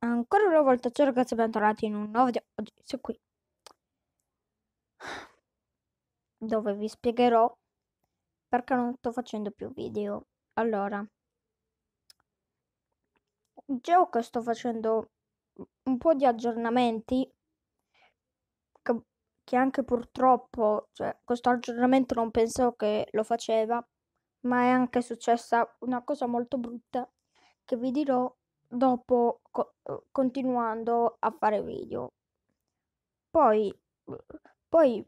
ancora una volta ciao ragazzi bentornati in un nuovo video oggi sono qui dove vi spiegherò perché non sto facendo più video allora già che sto facendo un po' di aggiornamenti che, che anche purtroppo cioè, questo aggiornamento non pensavo che lo faceva ma è anche successa una cosa molto brutta che vi dirò dopo co- uhm, continuando a fare video. Poi, uhm, poi,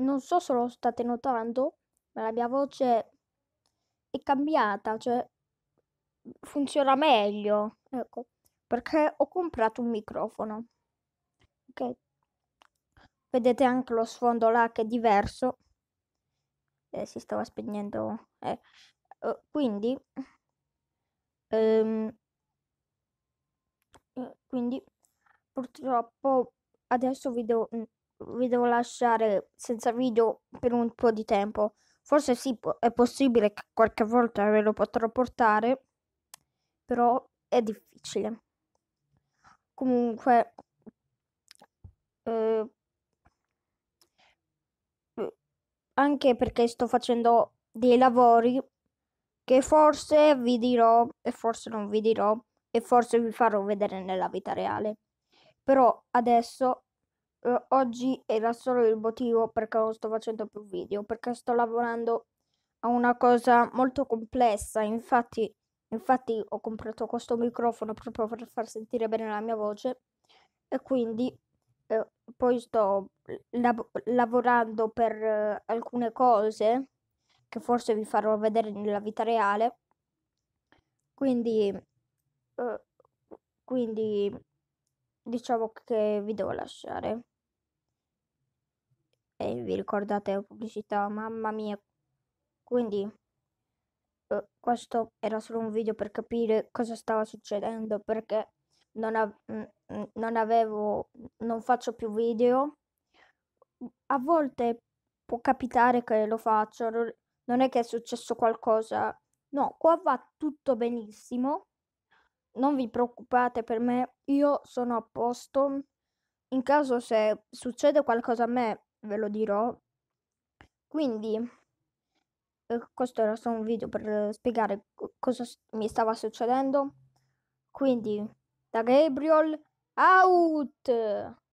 non so se lo state notando, ma la mia voce è cambiata, cioè funziona meglio, ecco, perché ho comprato un microfono. Ok. Vedete anche lo sfondo là che è diverso. Eh, si stava spegnendo. Eh. Uh, quindi, um, quindi purtroppo adesso vi devo, mm, vi devo lasciare senza video per un po' di tempo. Forse sì, è possibile che qualche volta ve lo potrò portare, però è difficile. Comunque, eh, eh, anche perché sto facendo dei lavori che forse vi dirò e forse non vi dirò e forse vi farò vedere nella vita reale. Però adesso, eh, oggi era solo il motivo perché non sto facendo più video, perché sto lavorando a una cosa molto complessa, infatti, infatti ho comprato questo microfono proprio per far sentire bene la mia voce e quindi eh, poi sto lab- lavorando per eh, alcune cose che forse vi farò vedere nella vita reale. Quindi eh, quindi diciamo che vi devo lasciare. E vi ricordate la pubblicità, mamma mia. Quindi eh, questo era solo un video per capire cosa stava succedendo perché non, av- mm, mm, non avevo non faccio più video. A volte può capitare che lo faccio, non è che è successo qualcosa. No, qua va tutto benissimo non vi preoccupate per me, io sono a posto. In caso se succede qualcosa a me, ve lo dirò. Quindi, eh, questo era solo un video per spiegare cosa mi stava succedendo. Quindi, da Gabriel, out!